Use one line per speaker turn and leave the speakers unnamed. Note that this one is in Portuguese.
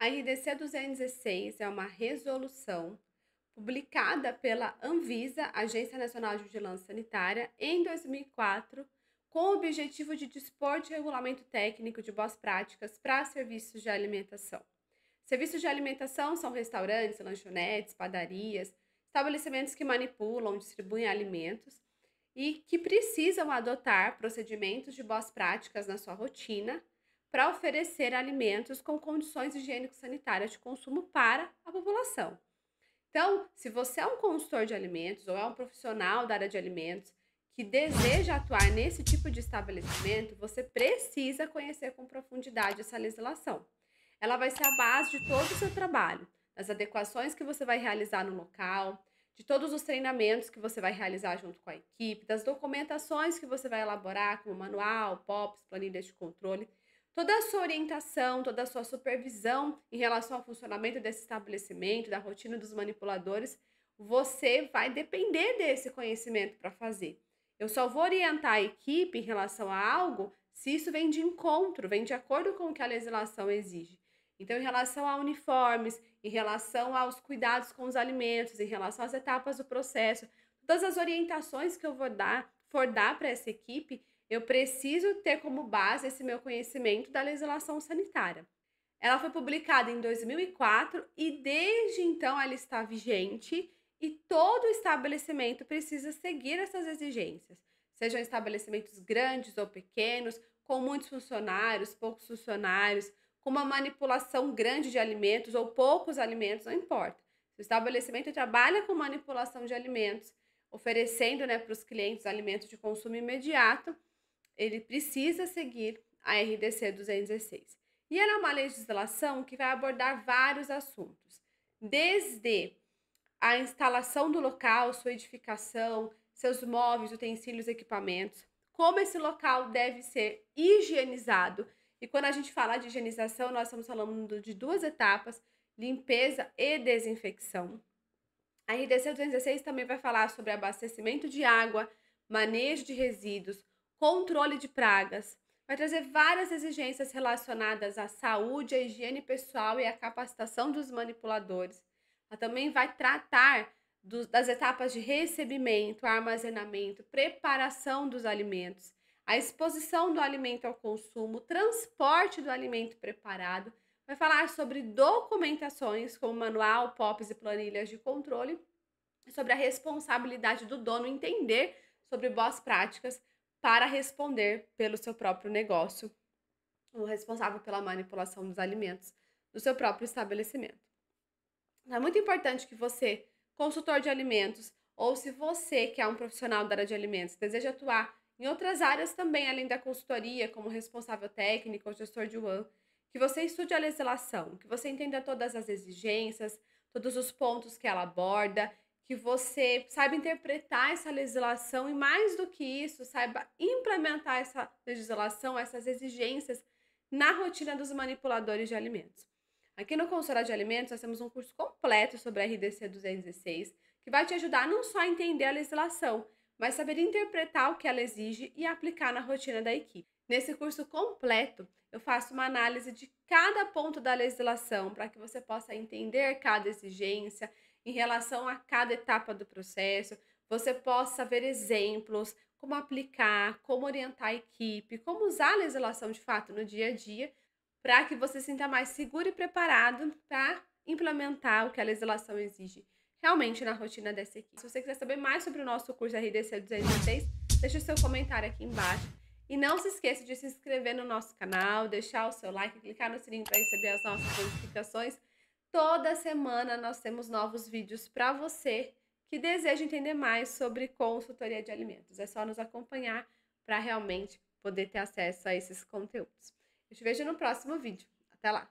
A RDC 216 é uma resolução publicada pela Anvisa, Agência Nacional de Vigilância Sanitária, em 2004, com o objetivo de dispor de regulamento técnico de boas práticas para serviços de alimentação. Serviços de alimentação são restaurantes, lanchonetes, padarias, estabelecimentos que manipulam, distribuem alimentos e que precisam adotar procedimentos de boas práticas na sua rotina para oferecer alimentos com condições higiênico-sanitárias de consumo para a população. Então, se você é um consultor de alimentos ou é um profissional da área de alimentos que deseja atuar nesse tipo de estabelecimento, você precisa conhecer com profundidade essa legislação. Ela vai ser a base de todo o seu trabalho, das adequações que você vai realizar no local, de todos os treinamentos que você vai realizar junto com a equipe, das documentações que você vai elaborar, como manual, POPs, planilhas de controle toda a sua orientação, toda a sua supervisão em relação ao funcionamento desse estabelecimento, da rotina dos manipuladores, você vai depender desse conhecimento para fazer. Eu só vou orientar a equipe em relação a algo se isso vem de encontro, vem de acordo com o que a legislação exige. Então, em relação a uniformes, em relação aos cuidados com os alimentos, em relação às etapas do processo, todas as orientações que eu vou dar, for dar para essa equipe, eu preciso ter como base esse meu conhecimento da legislação sanitária. Ela foi publicada em 2004 e desde então ela está vigente e todo estabelecimento precisa seguir essas exigências, sejam estabelecimentos grandes ou pequenos, com muitos funcionários, poucos funcionários, com uma manipulação grande de alimentos ou poucos alimentos, não importa. Se o estabelecimento trabalha com manipulação de alimentos, oferecendo né, para os clientes alimentos de consumo imediato, ele precisa seguir a RDC 216. E ela é uma legislação que vai abordar vários assuntos, desde a instalação do local, sua edificação, seus móveis, utensílios, equipamentos, como esse local deve ser higienizado. E quando a gente fala de higienização, nós estamos falando de duas etapas: limpeza e desinfecção. A RDC 216 também vai falar sobre abastecimento de água, manejo de resíduos, controle de pragas. Vai trazer várias exigências relacionadas à saúde, à higiene pessoal e à capacitação dos manipuladores. Ela também vai tratar do, das etapas de recebimento, armazenamento, preparação dos alimentos, a exposição do alimento ao consumo, transporte do alimento preparado. Vai falar sobre documentações, como manual, POPs e planilhas de controle, sobre a responsabilidade do dono entender sobre boas práticas para responder pelo seu próprio negócio, o responsável pela manipulação dos alimentos do seu próprio estabelecimento. Então, é muito importante que você, consultor de alimentos, ou se você que é um profissional da área de alimentos, deseja atuar em outras áreas também, além da consultoria, como responsável técnico ou gestor de UAN, que você estude a legislação, que você entenda todas as exigências, todos os pontos que ela aborda que você saiba interpretar essa legislação e, mais do que isso, saiba implementar essa legislação, essas exigências na rotina dos manipuladores de alimentos. Aqui no Consulado de Alimentos, nós temos um curso completo sobre a RDC 216, que vai te ajudar não só a entender a legislação, mas saber interpretar o que ela exige e aplicar na rotina da equipe. Nesse curso completo, eu faço uma análise de cada ponto da legislação para que você possa entender cada exigência, em relação a cada etapa do processo, você possa ver exemplos, como aplicar, como orientar a equipe, como usar a legislação de fato no dia a dia, para que você sinta mais seguro e preparado para implementar o que a legislação exige realmente na rotina dessa equipe. Se você quiser saber mais sobre o nosso curso RDC 206, deixe o seu comentário aqui embaixo. E não se esqueça de se inscrever no nosso canal, deixar o seu like, clicar no sininho para receber as nossas notificações Toda semana nós temos novos vídeos para você que deseja entender mais sobre consultoria de alimentos. É só nos acompanhar para realmente poder ter acesso a esses conteúdos. Eu te vejo no próximo vídeo. Até lá!